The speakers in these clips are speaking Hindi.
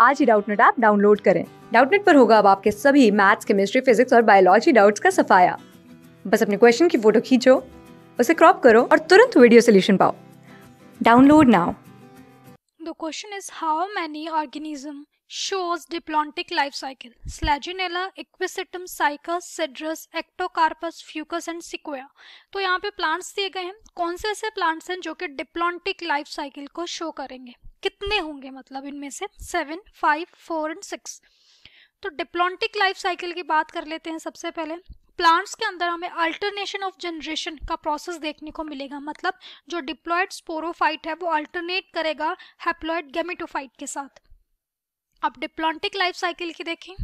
आज ही डाउटनेट ऐप डाउनलोड करें डाउटनेट पर होगा अब आपके सभी मैथ्स केमिस्ट्री फिजिक्स और बायोलॉजी डाउट्स का सफाया बस अपने क्वेश्चन की फोटो खींचो उसे क्रॉप करो और तुरंत वीडियो सोल्यूशन पाओ download now The question is how many organism shows diplontic life cycle? Slaginella, equisetum Cycas, Cedrus, Ectocarpus, Fucus and Sequoia. तो यहाँ पे प्लांट्स दिए गए हैं कौन से ऐसे प्लांट्स हैं जो कि डिप्लॉन्टिक लाइफ साइकिल को शो करेंगे कितने होंगे मतलब इनमें से seven five four and six तो डिप्लॉन्टिक लाइफ साइकिल की बात कर लेते हैं सबसे पहले प्लांट्स के अंदर हमें अल्टरनेशन ऑफ जनरेशन का प्रोसेस देखने को मिलेगा मतलब जो डिप्लॉयड स्पोरोफाइट है वो अल्टरनेट करेगा हैप्लॉयड गेमिटोफाइट के साथ अब डिप्लॉन्टिक लाइफ साइकिल की देखें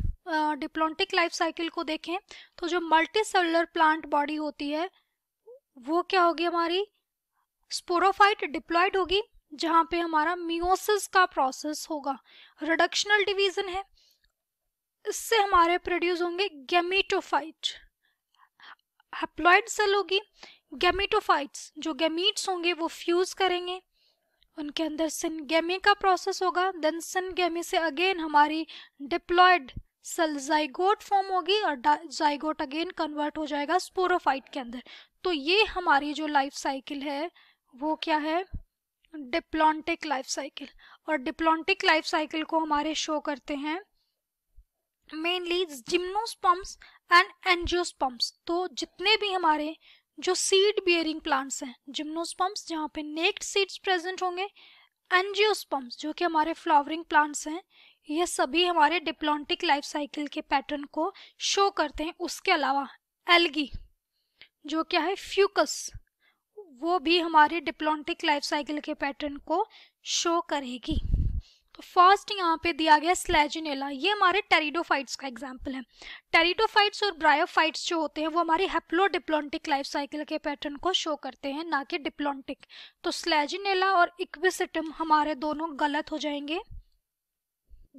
डिप्लॉन्टिक लाइफ साइकिल को देखें तो जो मल्टी सेलुलर प्लांट बॉडी होती है वो क्या होगी हमारी स्पोरोफाइट डिप्लॉयड होगी जहां पे हमारा मियोसिस का प्रोसेस होगा रिडक्शनल डिवीजन है इससे हमारे प्रोड्यूस होंगे गेमीटोफाइट हेप्लॉइड सेल होगी गेमीटोफाइट्स जो गेमीट्स होंगे वो फ्यूज करेंगे उनके अंदर सिनगेमी का प्रोसेस होगा देन सिनगेमी से अगेन हमारी डिप्लॉयड सेल जाइगोट फॉर्म होगी और जाइगोट अगेन कन्वर्ट हो जाएगा स्पोरोफाइट के अंदर तो ये हमारी जो लाइफ साइकिल है वो क्या है डिप्लॉन्टिक लाइफ साइकिल और डिप्लॉन्टिक लाइफ साइकिल को हमारे शो करते हैं मेनली जिम्नोस्पम्स एंड एनजियोस्पम्स तो जितने भी हमारे जो सीड बियरिंग प्लांट्स हैं जिम्नोस्पम्स जहाँ पे नेक्ड सीड्स प्रेजेंट होंगे एनजियोस्पम्स जो कि हमारे फ्लावरिंग प्लांट्स हैं ये सभी हमारे डिप्लॉन्टिक लाइफ साइकिल के पैटर्न को शो करते हैं उसके अलावा एल्गी जो क्या है फ्यूकस वो भी हमारे डिप्लोंटिक लाइफ साइकिल के पैटर्न को शो करेगी तो फर्स्ट यहाँ पे दिया गया स्लेजिनेला ये हमारे टेरिडोफाइट्स का एग्जाम्पल है टेरिडोफाइट्स और ब्रायोफाइट्स जो होते हैं वो हमारे डिप्लोंटिक लाइफ साइकिल के पैटर्न को शो करते हैं ना कि डिप्लोंटिक तो स्लेजिनेला और इक्विसिटम हमारे दोनों गलत हो जाएंगे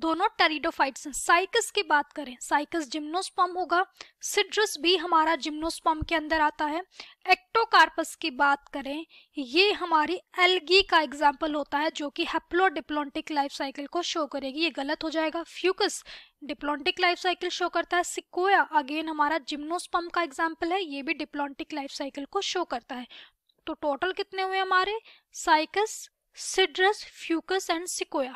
दोनों टेरिडोफाइट्स हैं साइकस की बात करें साइकस जिम्नोस्पम होगा सिड्रस भी हमारा जिम्नोस्पम के अंदर आता है एक्टोकार्पस की बात करें ये हमारी एलगी का एग्जाम्पल होता है जो कि हेप्लोडिप्लोन्टिक लाइफ साइकिल को शो करेगी ये गलत हो जाएगा fucus diplontic life cycle show करता है सिकोया अगेन हमारा जिम्नोस्पम का एग्जाम्पल है ये भी डिप्लोन्टिक लाइफ साइकिल को शो करता है तो टोटल कितने हुए हमारे cycas cedrus fucus and sequoia